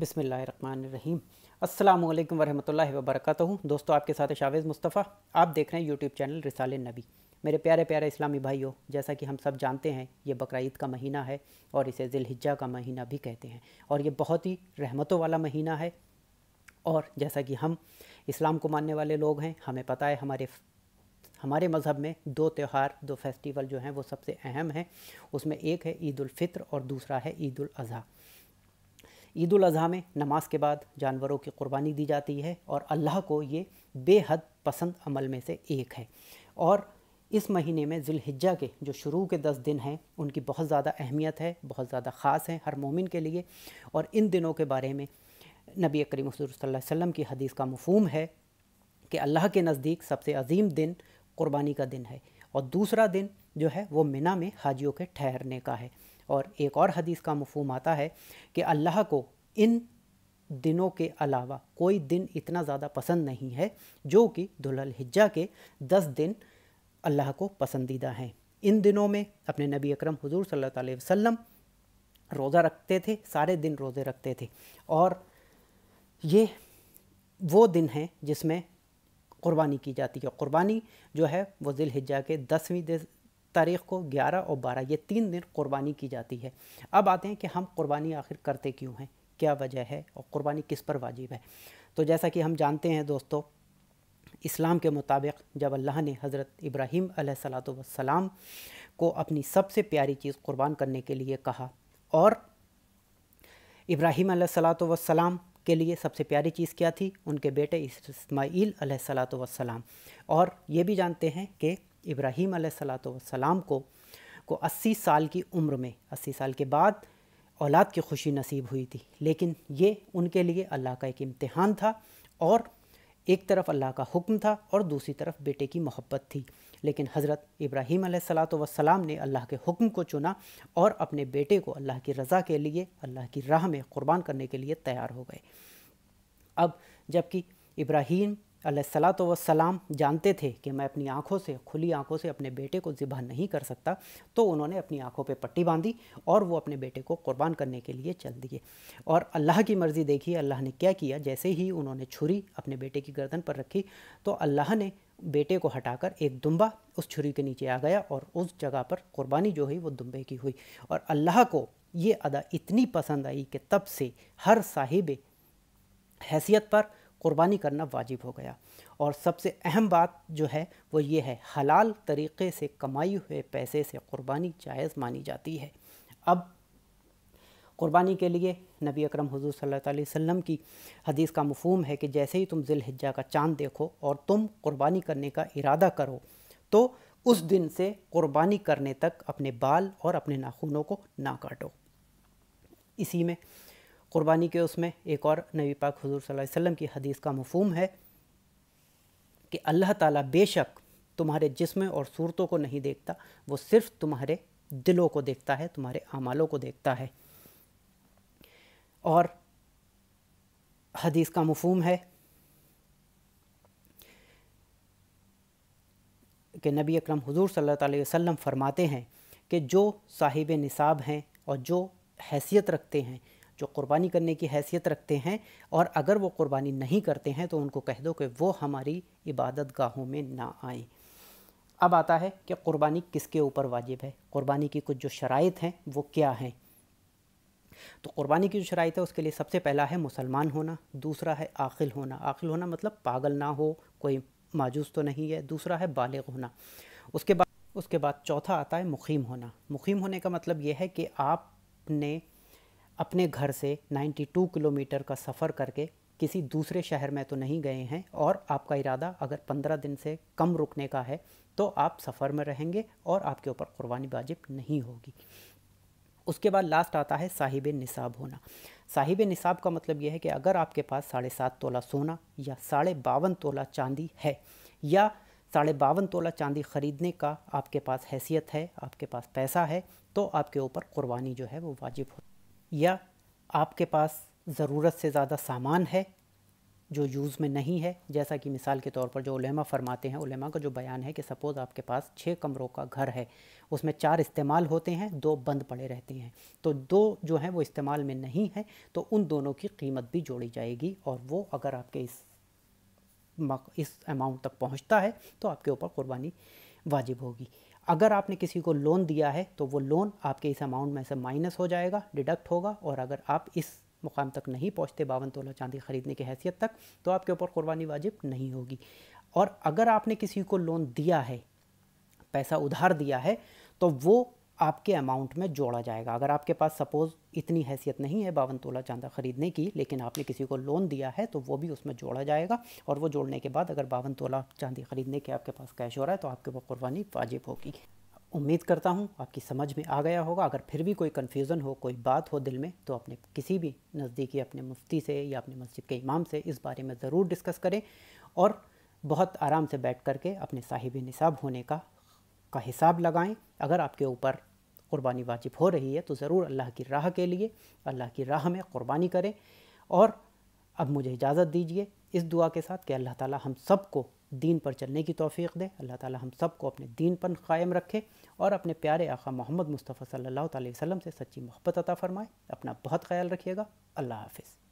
बिसमीम अल्लाम वरहमल वर्क दोस्तों आपके साथ शावेज़ मुस्तफ़ा आप देख रहे हैं यूट्यूब चैनल रिसाल नबी मेरे प्यारे प्यारे इस्लामी भाइयों जैसा कि हम सब जानते हैं ये बकर का महीना है और इसे जिलहिजा का महीना भी कहते हैं और ये बहुत ही रहमतों वाला महीना है और जैसा कि हम इस्लाम को मानने वाले लोग हैं हमें पता है हमारे हमारे मज़हब में दो त्यौहार दो फेस्टिवल जो हैं वो सबसे अहम हैं उसमें एक है ईद और दूसरा है ईद अज़ी ईद अजी में नमाज के बाद जानवरों की कुर्बानी दी जाती है और अल्लाह को ये बेहद पसंद अमल में से एक है और इस महीने में जिलहिजा के जो शुरू के दस दिन हैं उनकी बहुत ज़्यादा अहमियत है बहुत ज़्यादा ख़ास है हर मोमिन के लिए और इन दिनों के बारे में नबी करीम वसल्लम की हदीस का मफहम है कि अल्लाह के नज़दीक सबसे अजीम दिन क़ुरबानी का दिन है और दूसरा दिन जो है वो मिना में हाजियों के ठहरने का है और एक और हदीस का मफहम आता है कि अल्लाह को इन दिनों के अलावा कोई दिन इतना ज़्यादा पसंद नहीं है जो कि दुल्हल हिज्जा के दस दिन अल्लाह को पसंदीदा हैं इन दिनों में अपने नबी अकरम हुजूर सल्लल्लाहु अलैहि वसल्लम रोज़ा रखते थे सारे दिन रोज़े रखते थे और ये वो दिन हैं जिसमें क़ुरबानी की जाती है क़ुरबानी जो है वो हिज्जा के दसवीं तारीख को 11 और 12 ये तीन दिन कुर्बानी की जाती है अब आते हैं कि हम कुर्बानी आखिर करते क्यों हैं क्या वजह है और कुर्बानी किस पर वाजिब है तो जैसा कि हम जानते हैं दोस्तों इस्लाम के मुताबिक जब अल्लाह ने हज़रत इब्राहीम सलाम को अपनी सबसे प्यारी चीज़ कुर्बान करने के लिए कहा और इब्राहीम सलाम के लिए सबसे प्यारी चीज़ क्या थी उनके बेटे इसमाईल सलाम और ये भी जानते हैं कि इब्राहीम सलाम को को 80 साल की उम्र में 80 साल के बाद औलाद की खुशी नसीब हुई थी लेकिन ये उनके लिए अल्लाह का एक इम्तहान था और एक तरफ अल्लाह का हुक्म था और दूसरी तरफ बेटे की मोहब्बत थी लेकिन हज़रत इब्राहीम सलाम ने अल्लाह के हुक्म को चुना और अपने बेटे को अल्लाह की रज़ा के लिए अल्लाह की राह में क़ुरबान करने के लिए तैयार हो गए अब जबकि इब्राहीम अलैहिस्सलातो वसलाम जानते थे कि मैं अपनी आँखों से खुली आँखों से अपने बेटे को ज़िबा नहीं कर सकता तो उन्होंने अपनी आँखों पर पट्टी बांधी और वो अपने बेटे को क़ुरबान करने के लिए चल दिए और अल्लाह की मर्ज़ी देखी अल्लाह ने क्या किया जैसे ही उन्होंने छुरी अपने बेटे की गर्दन पर रखी तो अल्लाह ने बेटे को हटाकर एक दुम्बा उस छुरी के नीचे आ गया और उस जगह पर क़ुरबानी जो हुई वो दुम्बे की हुई और अल्लाह को ये अदा इतनी पसंद आई कि तब से हर साहिब हैसियत पर कुर्बानी करना वाजिब हो गया और सबसे अहम बात जो है वो ये है हलाल तरीक़े से कमाई हुए पैसे से कुर्बानी जायज़ मानी जाती है अब कुर्बानी के लिए नबी अकरम हुजूर सल्लल्लाहु अलैहि वसल्लम की हदीस का मफहम है कि जैसे ही तुम ज़िलहिज़ा का चांद देखो और तुम कुर्बानी करने का इरादा करो तो उस दिन से कुर्बानी करने तक अपने बाल और अपने नाखूनों को ना काटो इसी में कुर्बानी के उसमें एक और नबी पाक हजूर वसल्लम की हदीस का मफहम है कि अल्लाह ताला बेशक तुम्हारे जिस्म और सूरतों को नहीं देखता वो सिर्फ़ तुम्हारे दिलों को देखता है तुम्हारे अमालों को देखता है और हदीस का मफहम है कि नबी अकरम हुजूर सल्लल्लाहु अलैहि वसल्लम फरमाते हैं कि जो साहिब निसाब हैं और जो हैसियत रखते हैं जो कुर्बानी करने की हैसियत रखते हैं और अगर वो कुर्बानी नहीं करते हैं तो उनको कह दो कि वो हमारी इबादत गाहों में ना आए अब आता है कि कुर्बानी किसके ऊपर वाजिब है कुर्बानी की कुछ जो शराइ हैं वो क्या हैं तो कुर्बानी की जो शराइ है उसके लिए सबसे पहला है मुसलमान होना दूसरा है आखिल होना आखिल होना मतलब पागल ना हो कोई माजूस तो नहीं है दूसरा है बालग होना उसके बाद उसके बाद चौथा आता है मुखीम होना मुखीम होने का मतलब यह है कि आपने अपने घर से 92 किलोमीटर का सफ़र करके किसी दूसरे शहर में तो नहीं गए हैं और आपका इरादा अगर 15 दिन से कम रुकने का है तो आप सफ़र में रहेंगे और आपके ऊपर कुर्बानी वाजिब नहीं होगी उसके बाद लास्ट आता है साहिब निसाब होना साहिब निसाब का मतलब यह है कि अगर आपके पास साढ़े सात तोला सोना या साढ़े बावन तोला चांदी है या साढ़े बावन तोला चांदी ख़रीदने का आपके पास हैसियत है आपके पास पैसा है तो आपके ऊपर कुर्बानी जो है वो वाजिब हो या आपके पास ज़रूरत से ज़्यादा सामान है जो यूज़ में नहीं है जैसा कि मिसाल के तौर पर जो उलेमा फरमाते हैं उलेमा का जो बयान है कि सपोज़ आपके पास छः कमरों का घर है उसमें चार इस्तेमाल होते हैं दो बंद पड़े रहते हैं तो दो जो हैं वो इस्तेमाल में नहीं हैं तो उन दोनों की कीमत भी जोड़ी जाएगी और वो अगर आपके इस इस अमाउंट तक पहुंचता है तो आपके ऊपर कुर्बानी वाजिब होगी अगर आपने किसी को लोन दिया है तो वो लोन आपके इस अमाउंट में से माइनस हो जाएगा डिडक्ट होगा और अगर आप इस मुकाम तक नहीं पहुँचते बावन तोला चांदी ख़रीदने की हैसियत तक तो आपके ऊपर कुर्बानी वाजिब नहीं होगी और अगर आपने किसी को लोन दिया है पैसा उधार दिया है तो वो आपके अमाउंट में जोड़ा जाएगा अगर आपके पास सपोज़ इतनी हैसियत नहीं है बावन तोला चांदा ख़रीदने की लेकिन आपने किसी को लोन दिया है तो वो भी उसमें जोड़ा जाएगा और वो जोड़ने के बाद अगर बावन तोला चांदी ख़रीदने के आपके पास कैश हो रहा है तो आपके वो कुर्बानी वाजिब होगी उम्मीद करता हूँ आपकी समझ में आ गया होगा अगर फिर भी कोई कन्फ्यूज़न हो कोई बात हो दिल में तो अपने किसी भी नज़दीकी अपने मुफ्ती से या अपने मस्जिद के इमाम से इस बारे में ज़रूर डिस्कस करें और बहुत आराम से बैठ करके अपने साहिब निसाब होने का का हिसाब लगाएं अगर आपके ऊपर क़ुरबानी वाजिब हो रही है तो ज़रूर अल्लाह की राह के लिए अल्लाह की राह में क़ुरबानी करें और अब मुझे इजाज़त दीजिए इस दुआ के साथ कि अल्लाह ताला हम सबको दीन पर चलने की तौफीक दे अल्लाह ताला हम सबको अपने दीन पर कायम रखे और अपने प्यारे आका मोहम्मद मुस्तफ़ा सल्लल्लाहु अलैहि वसल्लम से सच्ची मोहब्बत अता फ़रमाए अपना बहुत ख्याल रखिएगा अल्लाह हाफिज़